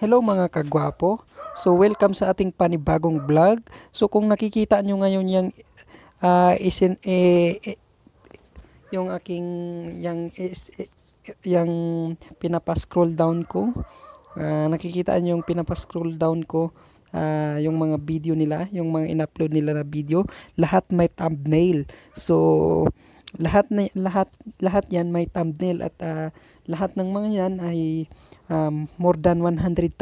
Hello mga kagwapo. So welcome sa ating panibagong vlog. So kung nakikita nyo ngayon yung uh, ah, isin eh, eh, yung aking yang is, eh, yang pinapa-scroll down ko. Uh, nakikita nyo yung pinapa-scroll down ko uh, yung mga video nila, yung mga in-upload nila na video, lahat may thumbnail. So lahat na, lahat lahat 'yan may thumbnail at uh, lahat ng mga 'yan ay um, more than 100,000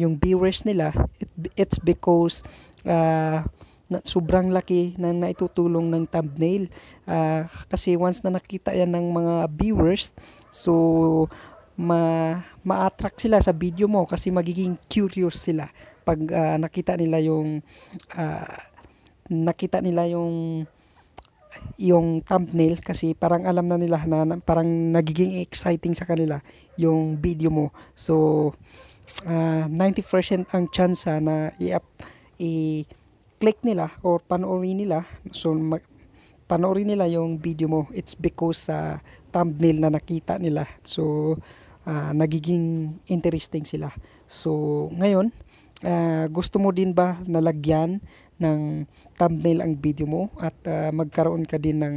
yung viewers nila It, it's because uh, na, sobrang laki ng naitutulong ng thumbnail uh, kasi once na nakita 'yan ng mga viewers so ma ma-attract sila sa video mo kasi magiging curious sila pag uh, nakita nila yung uh, nakita nila yung yung thumbnail kasi parang alam na nila na parang nagiging exciting sa kanila yung video mo. So, uh, ah, 90% ang chance ah, na i-up, i-click nila or panoorin nila. So, mag, panoorin nila yung video mo. It's because sa uh, thumbnail na nakita nila. So, uh, nagiging interesting sila. So, ngayon, uh, gusto mo din ba nalagyan ng thumbnail ang video mo at uh, magkaroon ka din ng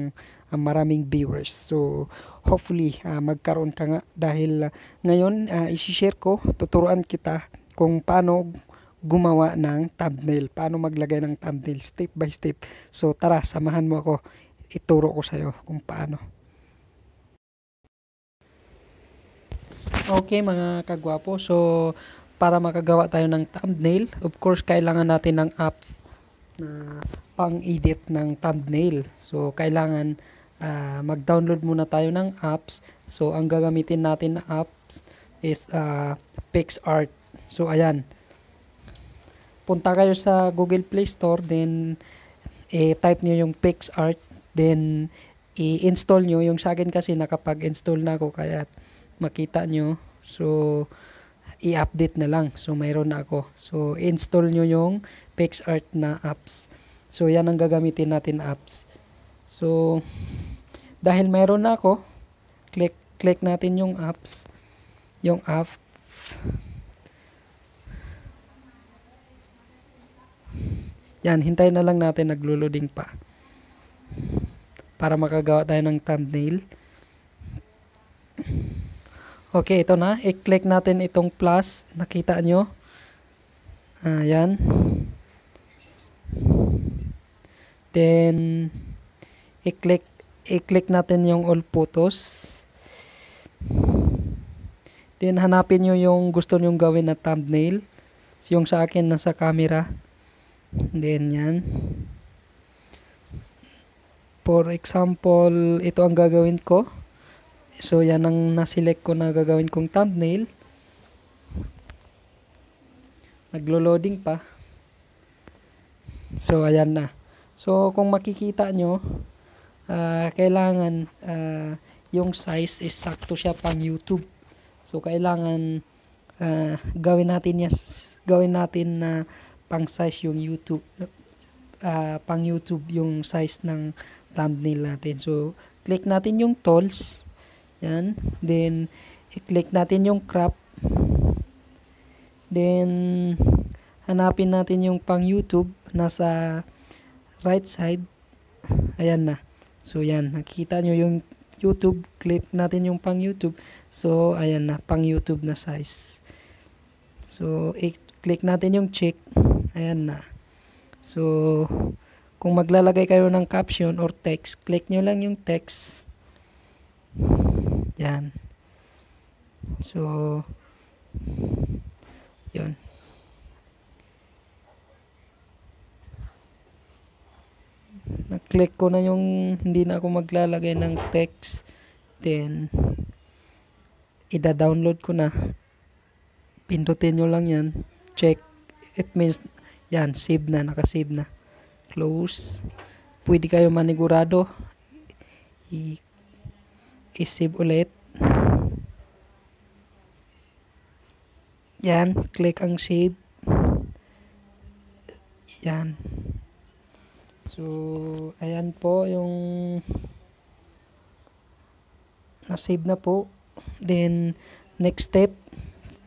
uh, maraming viewers. So hopefully uh, magkaroon ka nga dahil uh, ngayon uh, isi-share ko, tuturuan kita kung paano gumawa ng thumbnail, paano maglagay ng thumbnail step by step. So tara, samahan mo ako, ituro ko sa'yo kung paano. Okay mga kagwapo, so para makagawa tayo ng thumbnail, of course kailangan natin ng apps na pang-edit ng thumbnail. So, kailangan uh, mag-download muna tayo ng apps. So, ang gagamitin natin na apps is uh, PixArt. So, ayan. Punta kayo sa Google Play Store, then i-type nyo yung PixArt, then i-install nyo. Yung sa akin kasi nakapag-install na ako, kaya makita nyo. So, i-update na lang. So, mayroon na ako. So, install nyo yung PixArt na apps. So, yan ang gagamitin natin apps. So, dahil mayroon na ako, click, click natin yung apps. Yung app. Yan, hintayin na lang natin naglo-loading pa. Para makagawa tayo ng thumbnail. Okay, ito na. I-click natin itong plus. Nakita nyo. Ayan. Then, i-click i-click natin yung all photos. Then, hanapin nyo yung gusto nyong gawin na thumbnail. yung sa akin, nasa camera. Then, yan. For example, ito ang gagawin ko. So, yan ang naselect ko na gagawin kong thumbnail. Naglo-loading pa. So, ayan na. So, kung makikita nyo, uh, kailangan uh, yung size is sakto siya pang YouTube. So, kailangan uh, gawin natin yes, gawin natin na pang size yung YouTube uh, pang YouTube yung size ng thumbnail natin. So, click natin yung tools. Yan. Then, i-click natin yung crop. Then, hanapin natin yung pang YouTube. Nasa right side. Ayan na. So, yan. Nakikita nyo yung YouTube. Click natin yung pang YouTube. So, ayan na. Pang YouTube na size. So, i-click natin yung check. Ayan na. So, kung maglalagay kayo ng caption or text, click nyo lang yung text. Yan. So, yun. Na-click ko na yung hindi na ako maglalagay ng text. Then, ida-download ko na. Pindutin nyo lang yan. Check. It means, yan, save na, nakasave na. Close. Pwede kayo manigurado i-save ulit. Yan, click ang save. Yan. So, ayan po yung na-save na po. Then, next step,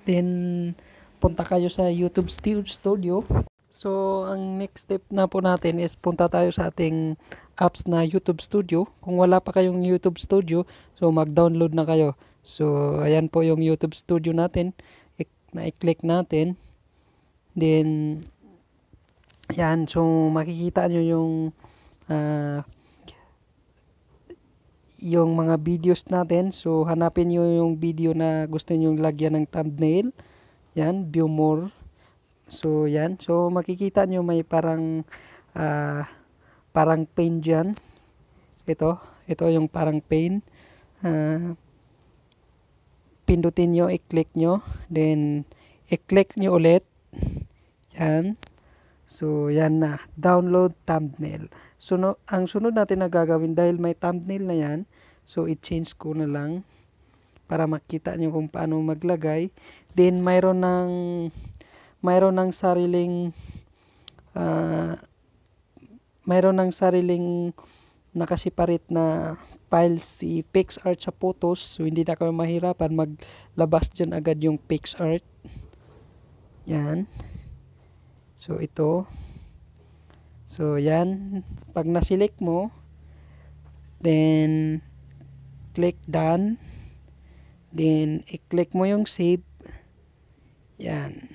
then punta kayo sa YouTube Studio. So, ang next step na po natin is punta tayo sa ating apps na YouTube Studio. Kung wala pa kayong YouTube Studio, so mag-download na kayo. So, ayan po yung YouTube Studio natin. I na i-click natin. Then, yan. So, makikita nyo yung uh, yung mga videos natin. So, hanapin nyo yung video na gusto nyo lagyan ng thumbnail. Yan, view more. So, yan. So, makikita nyo may parang uh, parang pain dyan. Ito, ito yung parang pain. Uh, pindutin nyo, i-click nyo. Then, i-click nyo ulit. Yan. So, yan na. Download thumbnail. So, no, ang sunod natin na gagawin, dahil may thumbnail na yan, so, i-change ko na lang para makita nyo kung paano maglagay. Then, mayroon ng mayroon ng sariling uh, mayroon ng sariling nakasiparate na files si PixArt sa photos so hindi na kayo mahirapan maglabas dyan agad yung PixArt yan so ito so yan pag nasilik mo then click done then i-click mo yung save yan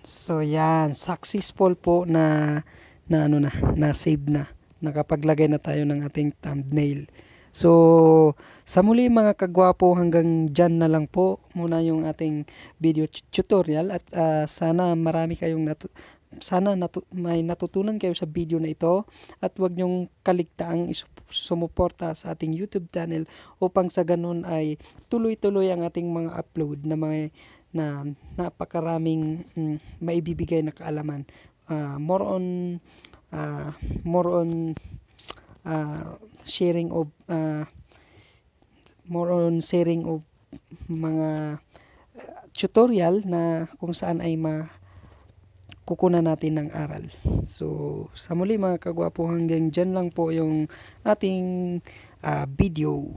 So yan, successful po na na ano na, na save na. Nakapaglagay na tayo ng ating thumbnail. So, sa muli mga kagwapo, hanggang dyan na lang po muna yung ating video tutorial at uh, sana marami kayong natu sana natu may natutunan kayo sa video na ito at huwag niyong kaligtaang sumuporta sa ating YouTube channel upang sa ganun ay tuloy-tuloy ang ating mga upload na mga na napakaraming um, maibibigay na kaalaman. Uh, more on uh, more on uh, sharing of uh, more on sharing of mga uh, tutorial na kung saan ay ma kukunan natin ng aral. So, sa muli mga kagwapo, hanggang dyan lang po yung ating uh, video.